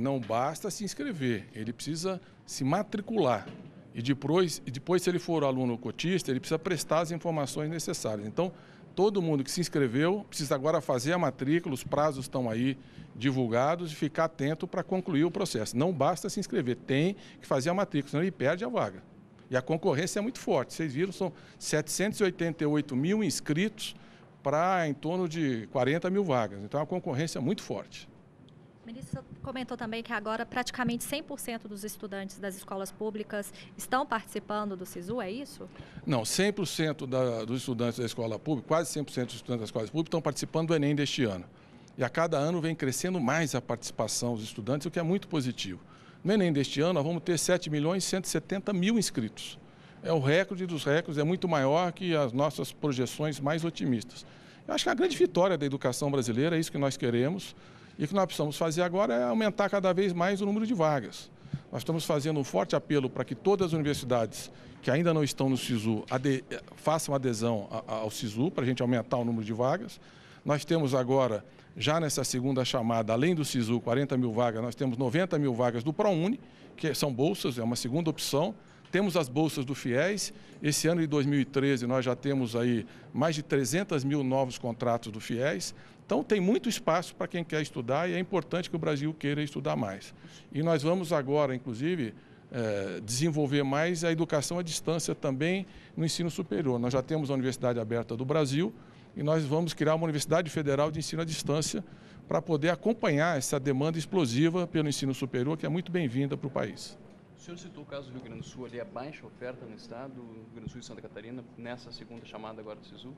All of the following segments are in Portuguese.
Não basta se inscrever, ele precisa se matricular. E depois, e depois, se ele for aluno cotista, ele precisa prestar as informações necessárias. Então, todo mundo que se inscreveu precisa agora fazer a matrícula, os prazos estão aí divulgados e ficar atento para concluir o processo. Não basta se inscrever, tem que fazer a matrícula, senão ele perde a vaga. E a concorrência é muito forte. Vocês viram, são 788 mil inscritos para em torno de 40 mil vagas. Então, é uma concorrência muito forte ministra comentou também que agora praticamente 100% dos estudantes das escolas públicas estão participando do SISU, é isso? Não, 100% da, dos estudantes da escola pública, quase 100% dos estudantes das escolas públicas estão participando do Enem deste ano. E a cada ano vem crescendo mais a participação dos estudantes, o que é muito positivo. No Enem deste ano, nós vamos ter 7 milhões e 170 mil inscritos. É o recorde dos recordes, é muito maior que as nossas projeções mais otimistas. Eu acho que a grande vitória da educação brasileira é isso que nós queremos. E o que nós precisamos fazer agora é aumentar cada vez mais o número de vagas. Nós estamos fazendo um forte apelo para que todas as universidades que ainda não estão no SISU ade façam adesão ao SISU, para a gente aumentar o número de vagas. Nós temos agora, já nessa segunda chamada, além do SISU, 40 mil vagas, nós temos 90 mil vagas do ProUni, que são bolsas, é uma segunda opção. Temos as bolsas do FIES. Esse ano de 2013 nós já temos aí mais de 300 mil novos contratos do FIES. Então tem muito espaço para quem quer estudar e é importante que o Brasil queira estudar mais. E nós vamos agora, inclusive, eh, desenvolver mais a educação à distância também no ensino superior. Nós já temos a Universidade Aberta do Brasil e nós vamos criar uma Universidade Federal de Ensino à Distância para poder acompanhar essa demanda explosiva pelo ensino superior, que é muito bem-vinda para o país. O senhor citou o caso do Rio Grande do Sul, ali a é baixa oferta no estado, Rio Grande do Sul e Santa Catarina, nessa segunda chamada agora do SISU?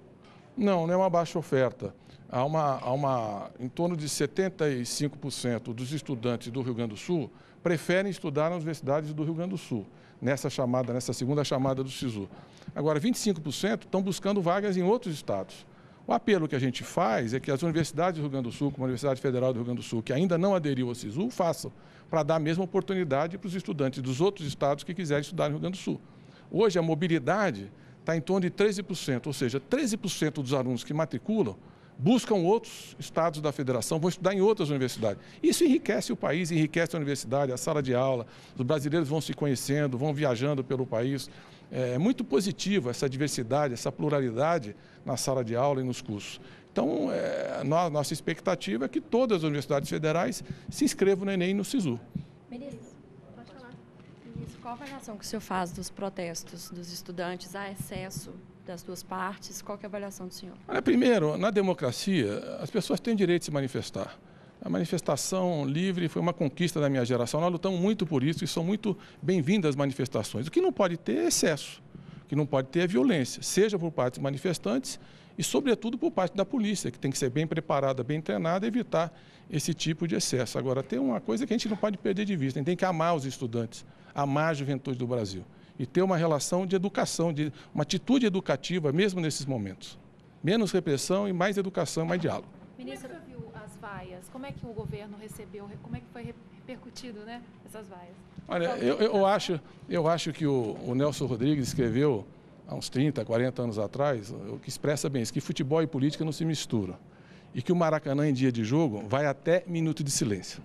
Não, não é uma baixa oferta. Há uma, há uma em torno de 75% dos estudantes do Rio Grande do Sul preferem estudar nas universidades do Rio Grande do Sul, nessa chamada, nessa segunda chamada do SISU. Agora, 25% estão buscando vagas em outros estados. O apelo que a gente faz é que as universidades do Rio Grande do Sul, como a Universidade Federal do Rio Grande do Sul, que ainda não aderiu ao SISU, façam, para dar a mesma oportunidade para os estudantes dos outros estados que quiserem estudar no Rio Grande do Sul. Hoje, a mobilidade está em torno de 13%, ou seja, 13% dos alunos que matriculam buscam outros estados da federação, vão estudar em outras universidades. Isso enriquece o país, enriquece a universidade, a sala de aula, os brasileiros vão se conhecendo, vão viajando pelo país. É, é muito positivo essa diversidade, essa pluralidade na sala de aula e nos cursos. Então, é, nossa expectativa é que todas as universidades federais se inscrevam no Enem e no SISU. Beleza qual avaliação que o senhor faz dos protestos dos estudantes a excesso das duas partes? Qual é a avaliação do senhor? Olha, é, primeiro, na democracia, as pessoas têm direito de se manifestar. A manifestação livre foi uma conquista da minha geração. Nós lutamos muito por isso e são muito bem-vindas as manifestações. O que não pode ter é excesso, o que não pode ter é violência, seja por parte dos manifestantes e, sobretudo, por parte da polícia, que tem que ser bem preparada, bem treinada, evitar esse tipo de excesso. Agora, tem uma coisa que a gente não pode perder de vista: a gente tem que amar os estudantes, amar a juventude do Brasil e ter uma relação de educação, de uma atitude educativa, mesmo nesses momentos. Menos repressão e mais educação, mais diálogo. Ministro, viu as vaias? Como é que o governo recebeu? Como é que foi repercutido, né, essas vaias? Olha, eu, eu acho, eu acho que o, o Nelson Rodrigues escreveu há uns 30, 40 anos atrás, o que expressa bem isso, que futebol e política não se misturam. E que o Maracanã, em dia de jogo, vai até minuto de silêncio.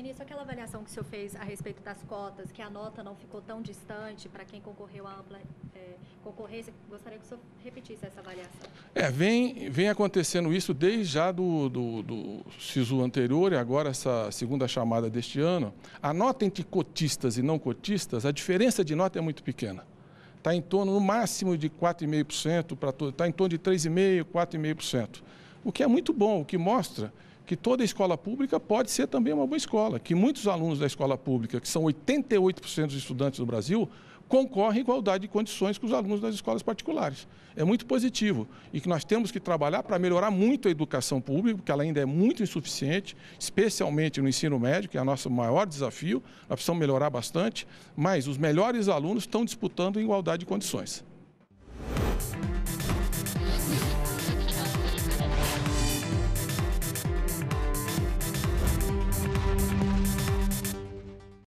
Ministro, aquela avaliação que o senhor fez a respeito das cotas, que a nota não ficou tão distante para quem concorreu à ampla é, concorrência, gostaria que o senhor repetisse essa avaliação. É, vem, vem acontecendo isso desde já do, do, do SISU anterior e agora essa segunda chamada deste ano. A nota entre cotistas e não cotistas, a diferença de nota é muito pequena está em torno, no máximo, de 4,5% para todo, está em torno de 3,5%, 4,5%. O que é muito bom, o que mostra que toda escola pública pode ser também uma boa escola, que muitos alunos da escola pública, que são 88% dos estudantes do Brasil, concorrem em igualdade de condições com os alunos das escolas particulares. É muito positivo e que nós temos que trabalhar para melhorar muito a educação pública, porque ela ainda é muito insuficiente, especialmente no ensino médio, que é o nosso maior desafio, nós precisamos melhorar bastante, mas os melhores alunos estão disputando em igualdade de condições.